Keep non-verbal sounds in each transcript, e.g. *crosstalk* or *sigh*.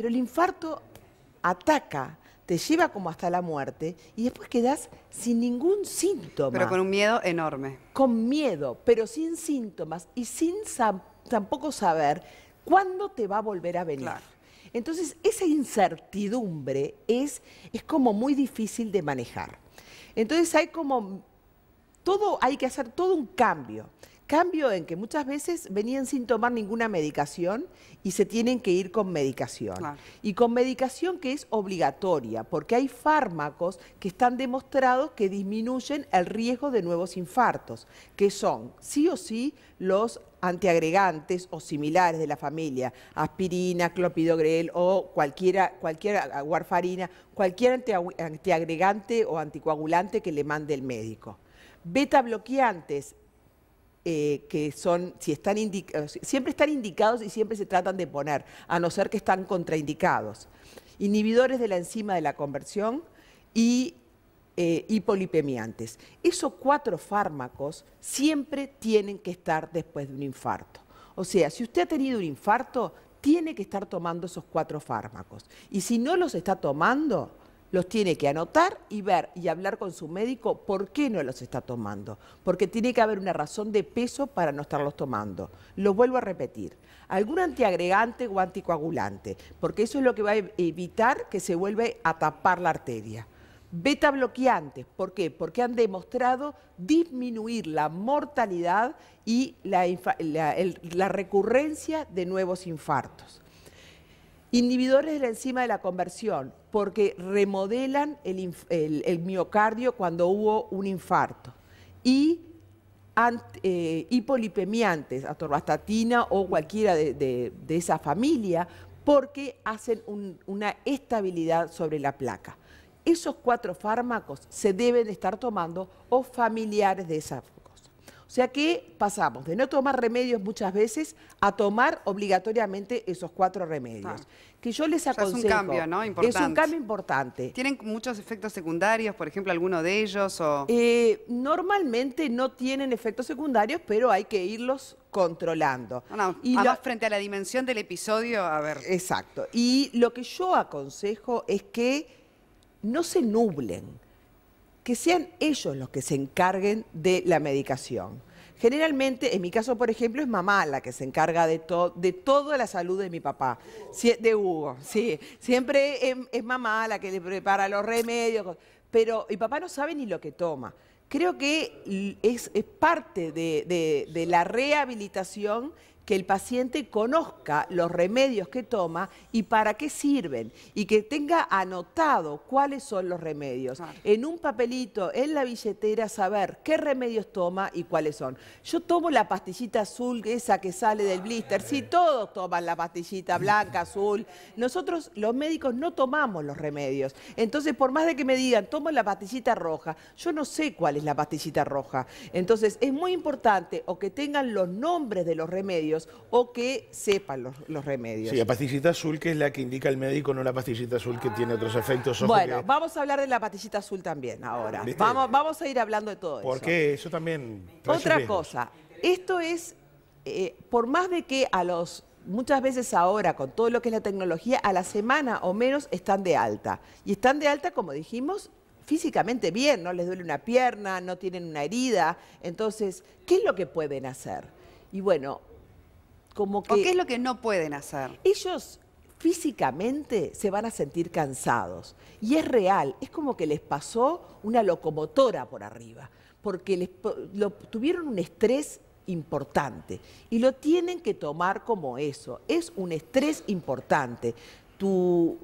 Pero el infarto ataca, te lleva como hasta la muerte y después quedas sin ningún síntoma. Pero con un miedo enorme. Con miedo, pero sin síntomas y sin tampoco saber cuándo te va a volver a venir. Entonces, esa incertidumbre es, es como muy difícil de manejar. Entonces hay como todo, hay que hacer todo un cambio. Cambio en que muchas veces venían sin tomar ninguna medicación y se tienen que ir con medicación. Y con medicación que es obligatoria, porque hay fármacos que están demostrados que disminuyen el riesgo de nuevos infartos, que son sí o sí los antiagregantes o similares de la familia, aspirina, clopidogrel o cualquiera, cualquier warfarina, cualquier antiagregante o anticoagulante que le mande el médico. Beta bloqueantes eh, que son, si están siempre están indicados y siempre se tratan de poner, a no ser que están contraindicados. Inhibidores de la enzima de la conversión y eh, polipemiantes. Esos cuatro fármacos siempre tienen que estar después de un infarto. O sea, si usted ha tenido un infarto, tiene que estar tomando esos cuatro fármacos. Y si no los está tomando, los tiene que anotar y ver y hablar con su médico por qué no los está tomando, porque tiene que haber una razón de peso para no estarlos tomando. Lo vuelvo a repetir, algún antiagregante o anticoagulante, porque eso es lo que va a e-, evitar que se vuelva a tapar la arteria. Beta bloqueantes, ¿por qué? Porque han demostrado disminuir la mortalidad y la, la recurrencia de nuevos infartos. Inhibidores de la enzima de la conversión, porque remodelan el, miocardio cuando hubo un infarto. Y eh, hipolipemiantes, atorvastatina o cualquiera de, esa familia, porque hacen una estabilidad sobre la placa. Esos cuatro fármacos se deben estar tomando o familiares de esa o sea que pasamos de no tomar remedios muchas veces a tomar obligatoriamente esos cuatro remedios. Ah. Que yo les aconsejo. es un cambio, ¿no? Importante. Es un cambio importante. ¿Tienen muchos efectos secundarios, por ejemplo, alguno de ellos? Eh, normalmente no tienen efectos secundarios, pero hay que irlos controlando. No, no. y Además, frente a la dimensión del episodio, a ver. Exacto. Y lo que yo aconsejo es que no se nublen que sean ellos los que se encarguen de la medicación. Generalmente, en mi caso, por ejemplo, es mamá la que se encarga de, todo de toda la salud de mi papá, de Hugo, sí. Siempre es, mamá la que le prepara los remedios, pero mi papá no sabe ni lo que toma. Creo que es, parte de la rehabilitación que el paciente conozca los remedios que toma y para qué sirven y que tenga anotado cuáles son los remedios. En un papelito, en la billetera, saber qué remedios toma y cuáles son. Yo tomo la pastillita azul, esa que sale del blister, sí, todos toman la pastillita blanca, azul. Nosotros los médicos no tomamos los remedios. Entonces, por más de que me digan, tomo la pastillita roja, yo no sé cuál es la pastillita roja. Entonces, es muy importante o que tengan los nombres de los remedios o que sepan los, remedios. Sí, la pastillita azul que es la que indica el médico, no la pastillita azul que tiene otros efectos. bueno, vamos a hablar de la pastillita azul también ahora. Vamos, a ir hablando de todo eso. Porque eso también... Otra cosa, esto es, eh, por más de que a los muchas veces ahora, con todo lo que es la tecnología, a la semana o menos están de alta. Y están de alta, como dijimos, físicamente bien, no les duele una pierna, no tienen una herida. Entonces, ¿qué es lo que pueden hacer? Y bueno, qué es lo que no pueden hacer? Ellos físicamente se van a sentir cansados. Y es real, es como que les pasó una locomotora por arriba, porque tuvieron un estrés importante y lo tienen que tomar como eso, es un estrés importante. Tu,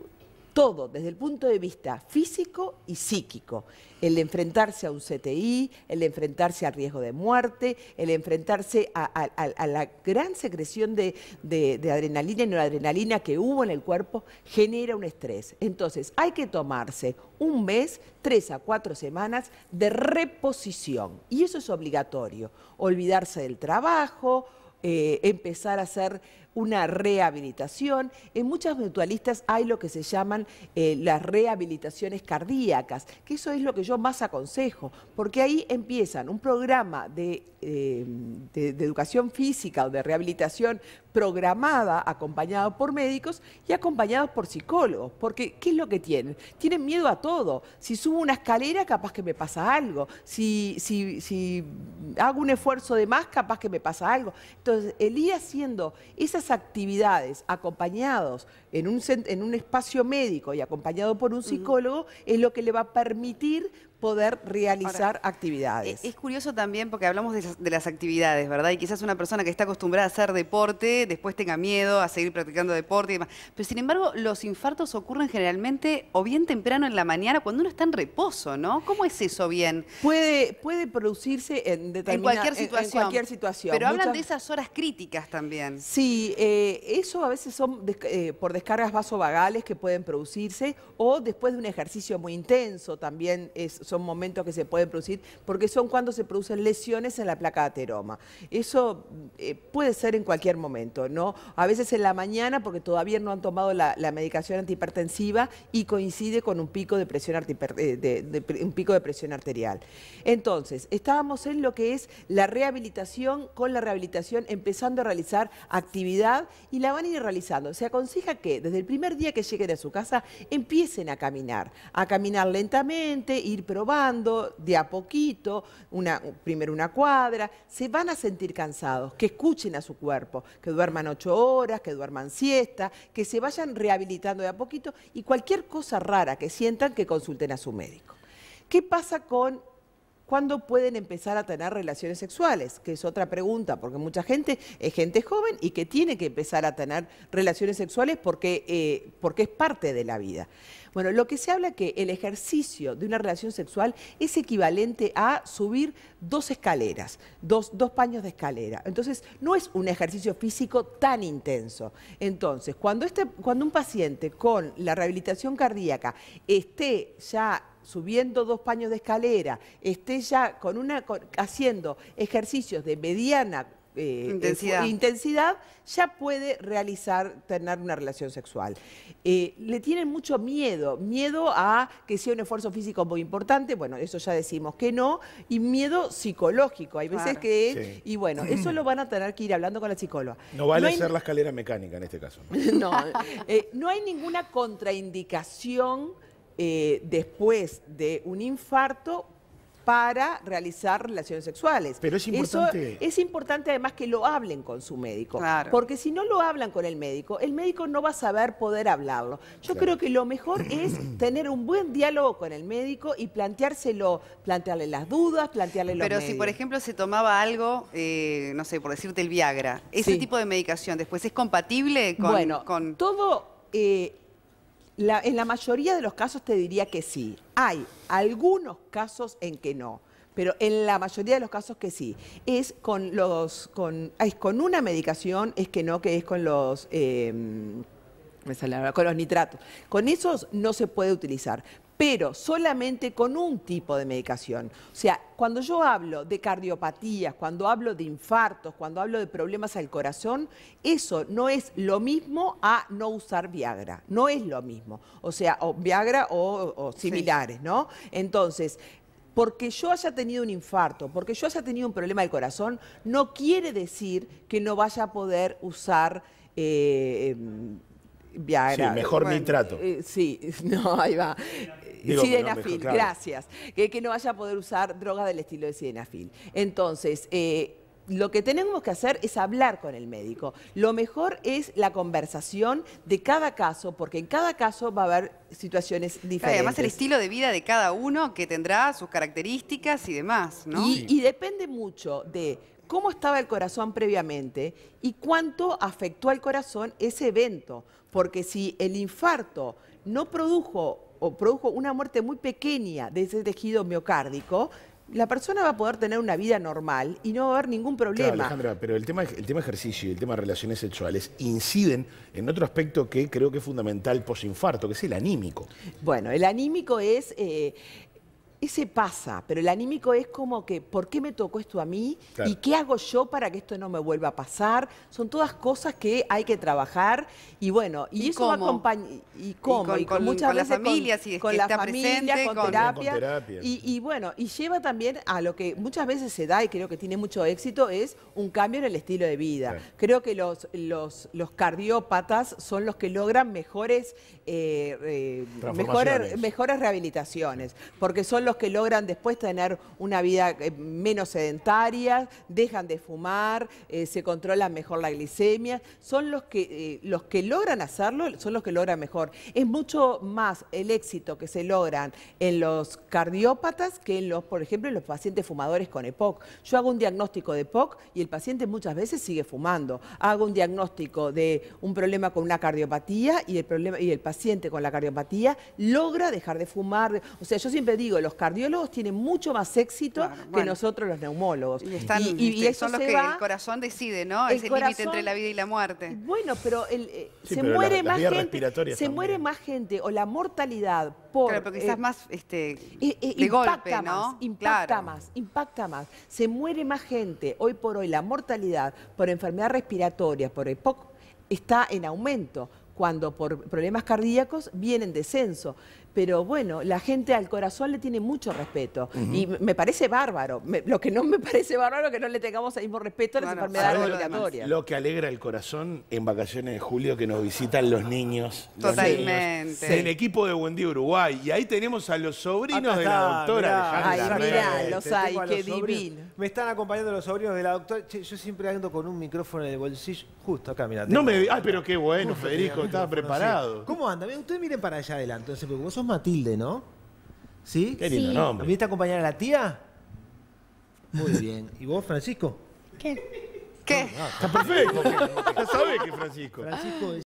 todo desde el punto de vista físico y psíquico. El enfrentarse a un CTI, el enfrentarse al riesgo de muerte, el enfrentarse a, la gran secreción de, adrenalina y noradrenalina que hubo en el cuerpo, genera un estrés. Entonces hay que tomarse un mes, tres a cuatro semanas de reposición. Y eso es obligatorio. Olvidarse del trabajo, eh, empezar a hacer una rehabilitación. En muchas mutualistas hay lo que se llaman eh, las rehabilitaciones cardíacas, que eso es lo que yo más aconsejo, porque ahí empiezan un programa de eh, educación física o de rehabilitación programada, acompañada por médicos y acompañados por psicólogos. Porque, ¿qué es lo que tienen? Tienen miedo a todo. Si subo una escalera, capaz que me pasa algo. Si, si hago un esfuerzo de más, capaz que me pasa algo. Entonces, el ir haciendo esas actividades acompañados en un, en un espacio médico y acompañado por un psicólogo es lo que le va a permitir poder realizar e-, actividades. Es curioso también porque hablamos de las, actividades, ¿verdad? Y quizás una persona que está acostumbrada a hacer deporte, después tenga miedo a seguir practicando deporte y demás. Pero sin embargo, los infartos ocurren generalmente o bien temprano en la mañana, cuando uno está en reposo, ¿no? ¿Cómo es eso bien? Puede, puede producirse en, en cualquier situación. En, cualquier situación. Pero hablan de esas horas críticas también. Sí, eh, eso a veces son eh, por descargas vasovagales que pueden producirse o después de un ejercicio muy intenso también es, son son momentos que se pueden producir, porque son cuando se producen lesiones en la placa de ateroma. Eso eh, puede ser en cualquier momento, ¿no? A veces en la mañana, porque todavía no han tomado la, medicación antihipertensiva y coincide con un pico de presión, eh, un pico de presión arterial. Entonces, estábamos en lo que es la rehabilitación, con la rehabilitación empezando a realizar actividad y la van a ir realizando. Se aconseja que desde el primer día que lleguen a su casa empiecen a caminar, a caminar lentamente, ir probando de a poquito, una, primero una cuadra, se van a sentir cansados, que escuchen a su cuerpo, que duerman ocho horas, que duerman siesta, que se vayan rehabilitando de a poquito y cualquier cosa rara que sientan que consulten a su médico. ¿Qué pasa con ¿Cuándo pueden empezar a tener relaciones sexuales? Que es otra pregunta, porque mucha gente es gente joven y que tiene que empezar a tener relaciones sexuales porque, eh, porque es parte de la vida. Bueno, lo que se habla es que el ejercicio de una relación sexual es equivalente a subir dos escaleras, dos, dos paños de escalera. Entonces, no es un ejercicio físico tan intenso. Entonces, cuando, este, cuando un paciente con la rehabilitación cardíaca esté ya subiendo dos paños de escalera, esté ya con una, haciendo ejercicios de mediana eh, eh, intensidad. ya puede realizar, tener una relación sexual. Eh, le tienen mucho miedo, miedo a que sea un esfuerzo físico muy importante, bueno, eso ya decimos que no, y miedo psicológico, hay veces que y bueno, eso lo van a tener que ir hablando con la psicóloga. No vale a hacer la escalera mecánica en este caso. no, *laughs* no hay ninguna contraindicación eh, después de un infarto para realizar relaciones sexuales. Pero es importante. es importante además que lo hablen con su médico. Porque si no lo hablan con el médico, el médico no va a saber poder hablarlo. Yo creo que lo mejor es *clears throat* tener un buen diálogo con el médico y planteárselo, plantearle las dudas, plantearle los Pero si, por ejemplo, se tomaba algo, eh, no sé, por decirte el Viagra, ese tipo de medicación después, ¿es compatible con...? Bueno, todo... Eh, la, en la mayoría de los casos te diría que sí. Hay algunos casos en que no, pero en la mayoría de los casos que sí. Es con los, con, con una medicación, es que no, que es con los. Em, con los nitratos. Con esos no se puede utilizar pero solamente con un tipo de medicación. O sea, cuando yo hablo de cardiopatías, cuando hablo de infartos, cuando hablo de problemas al corazón, eso no es lo mismo a no usar Viagra, no es lo mismo. O sea, o Viagra o, similares, ¿no? Entonces, porque yo haya tenido un infarto, porque yo haya tenido un problema del corazón, no quiere decir que no vaya a poder usar... Eh, em, Viagra. Sí, mejor nitrato. Eh, sí, *laughs* no, ahí va. Sidenafil, gracias. Que, no vaya a poder usar drogas del estilo de Sidenafil. Entonces, eh, lo que tenemos que hacer es hablar con el médico. Lo mejor es la conversación de cada caso, porque en cada caso va a haber situaciones diferentes. además el estilo de vida de cada uno que tendrá sus características y demás, ¿no? y depende mucho de cómo estaba el corazón previamente y cuánto afectó al corazón ese evento. Porque si el infarto no produjo o produjo una muerte muy pequeña de ese tejido miocárdico, la persona va a poder tener una vida normal y no va a haber ningún problema. Alejandra, pero el tema, el tema ejercicio y el tema de relaciones sexuales inciden en otro aspecto que creo que es fundamental post infarto, que es el anímico. Bueno, el anímico es eh, ese pasa, pero el anímico es como que, ¿por qué me tocó esto a mí? ¿Y qué hago yo para que esto no me vuelva a pasar? Son todas cosas que hay que trabajar y bueno, y, eso acompaña... ¿Y cómo? Y con, muchas con la con, terapia. Y, bueno, y lleva también a lo que muchas veces se da y creo que tiene mucho éxito, es un cambio en el estilo de vida. Creo que los, los, los cardiópatas son los que logran mejores, eh, eh, mejores, rehabilitaciones, porque son los que logran después tener una vida eh, menos sedentaria, dejan de fumar, eh, se controla mejor la glicemia, son los que, eh, los que logran hacerlo, son los que logran mejor. Es mucho más el éxito que se logran en los cardiópatas que en los, por ejemplo, en los pacientes fumadores con EPOC. Yo hago un diagnóstico de EPOC y el paciente muchas veces sigue fumando. Hago un diagnóstico de un problema con una cardiopatía y el, problema, y el paciente con la cardiopatía logra dejar de fumar. O sea, yo siempre digo, los cardiólogos tienen mucho más éxito que nosotros los neumólogos. Y, eso son los que el corazón decide, ¿no? es límite entre la vida y la muerte. Bueno, pero eh, se muere más gente. Se muere más gente o la mortalidad por. Claro, porque quizás eh, más este, eh, impacta golpe, ¿no? Más, impacta más, impacta más. Se muere más gente hoy por hoy la mortalidad por enfermedad respiratoria, por EPOC, está en aumento cuando por problemas cardíacos vienen descenso. Pero bueno, la gente al corazón le tiene mucho respeto. Y me parece bárbaro. lo que no me *laughs* parece bárbaro es que no le tengamos el mismo respeto a las enfermedades Lo que alegra el corazón en vacaciones de julio que nos visitan los niños. Totalmente. en equipo de Buen Día Uruguay. Y ahí tenemos a los sobrinos de la doctora. ay, mirá, los hay, qué divino. Me están acompañando los sobrinos de la doctora. yo siempre ando con un micrófono de bolsillo. Justo acá, mirá. No me... Ay, pero qué bueno, Federico estaba preparado. ¿Cómo anda? ustedes miren para allá adelante, entonces, vos sos Matilde, ¿no? ¿Sí? Qué lindo nombre. acompañar a la tía? Muy *laughs* bien. ¿Y vos, Francisco? ¿Qué? ¿Qué? Ah, está perfecto. *laughs* Ya sabés que Francisco. Francisco es